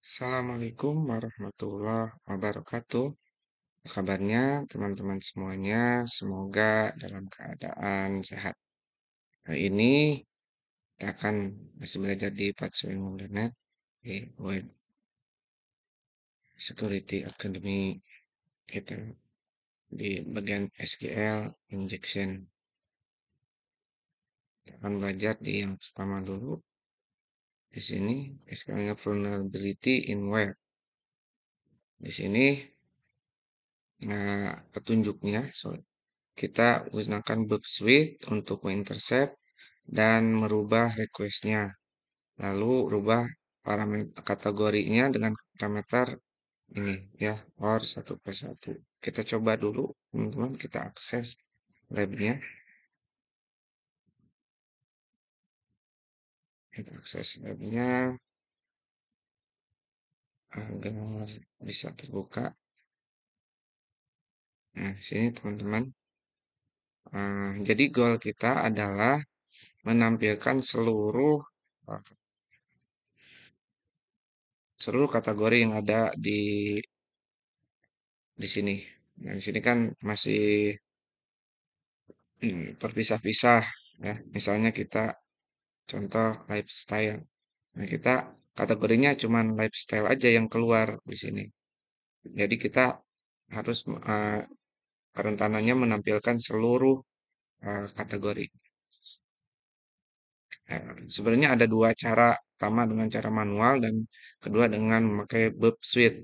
Assalamualaikum warahmatullahi wabarakatuh. kabarnya teman-teman semuanya? Semoga dalam keadaan sehat. Hari ini kita akan masih belajar di Patsu Ilmu di Web Security Academy kita di bagian SQL injection. Kita akan belajar di yang pertama dulu di sini istilahnya vulnerability in web. Di sini nah, petunjuknya so, kita gunakan Burp Suite untuk intercept dan merubah requestnya. Lalu rubah parameter kategorinya dengan parameter ini ya or satu satu. Kita coba dulu teman-teman kita akses labnya. kita akses webnya agar bisa terbuka nah sini teman-teman Uh, jadi goal kita adalah menampilkan seluruh seluruh kategori yang ada di di sini. Nah, di sini kan masih hmm, terpisah-pisah ya. Misalnya kita contoh lifestyle nah kita kategorinya cuma lifestyle aja yang keluar di sini jadi kita harus uh, kerentanannya menampilkan seluruh uh, kategori uh, sebenarnya ada dua cara pertama dengan cara manual dan kedua dengan memakai web suite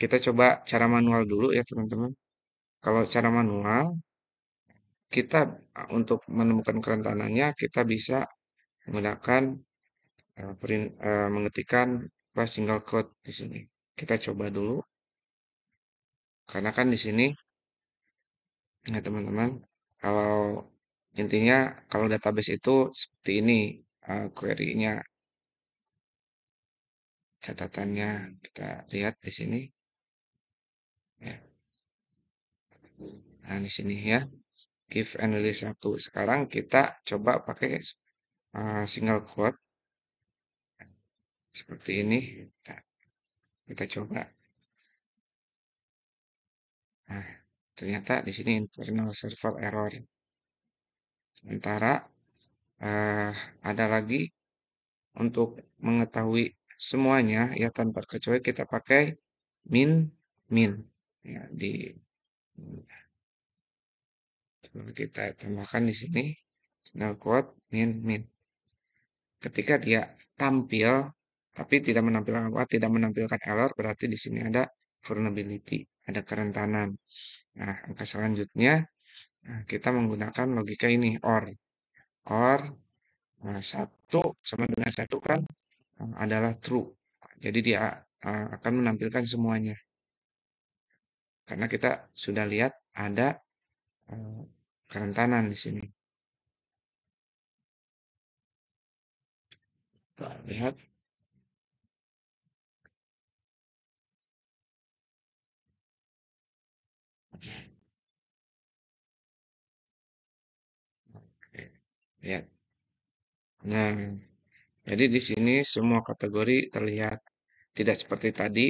kita coba cara manual dulu ya teman-teman kalau cara manual kita untuk menemukan kerentanannya kita bisa menggunakan uh, eh, print, uh, eh, mengetikkan plus single quote di sini. Kita coba dulu. Karena kan di sini ya teman-teman, kalau intinya kalau database itu seperti ini uh, query-nya. Catatannya kita lihat di sini. Ya. Nah, di sini ya. Give analyst 1. Sekarang kita coba pakai Eh, single quote seperti ini kita, kita coba nah ternyata di sini internal server error sementara uh, ada lagi untuk mengetahui semuanya ya tanpa kecuali kita pakai min min ya di kita tambahkan di sini single quote min min ketika dia tampil tapi tidak menampilkan apa tidak menampilkan error berarti di sini ada vulnerability ada kerentanan nah angka selanjutnya nah, kita menggunakan logika ini or or nah, satu sama dengan satu kan eh, adalah true jadi dia eh, akan menampilkan semuanya karena kita sudah lihat ada eh, kerentanan di sini Nah, lihat. Oke. Nah, jadi di sini semua kategori terlihat tidak seperti tadi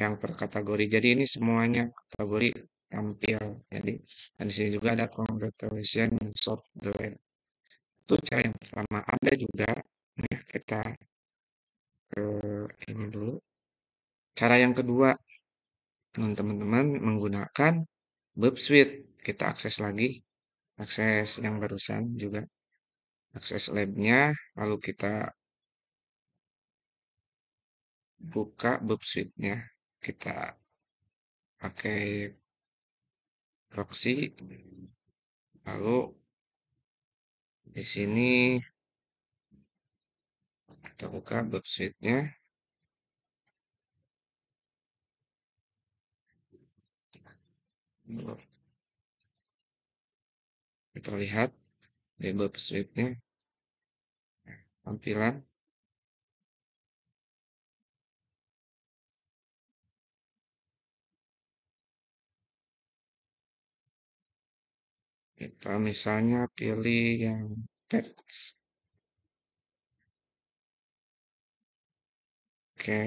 yang per kategori. Jadi ini semuanya kategori tampil. Jadi dan di sini juga ada congratulation software. Itu cara yang pertama. Ada juga ya kita ke ini dulu cara yang kedua teman-teman menggunakan web Suite kita akses lagi akses yang barusan juga akses labnya lalu kita buka web Suite-nya kita pakai proxy lalu di sini kita buka suite-nya. Kita lihat di nya tampilan. Kita misalnya pilih yang pets. oke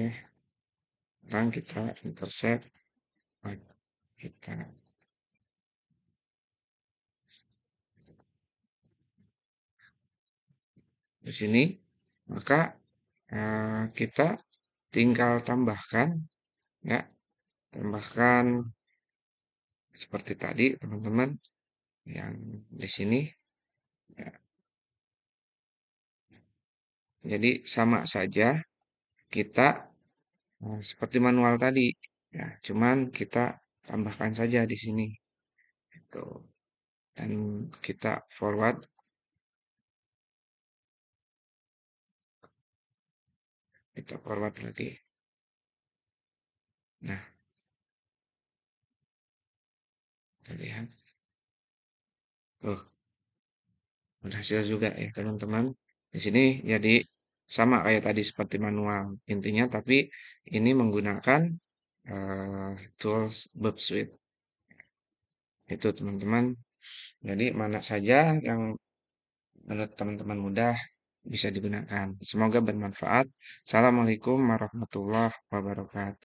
sekarang kita intercept kita di sini maka eh, kita tinggal tambahkan ya tambahkan seperti tadi teman-teman yang di sini ya. jadi sama saja kita nah, seperti manual tadi ya cuman kita tambahkan saja di sini itu dan kita forward kita forward lagi nah terlihat lihat tuh berhasil juga ya teman-teman di sini jadi sama kayak tadi seperti manual intinya tapi ini menggunakan uh, tools Bob Suite itu teman-teman jadi mana saja yang menurut teman-teman mudah bisa digunakan semoga bermanfaat assalamualaikum warahmatullahi wabarakatuh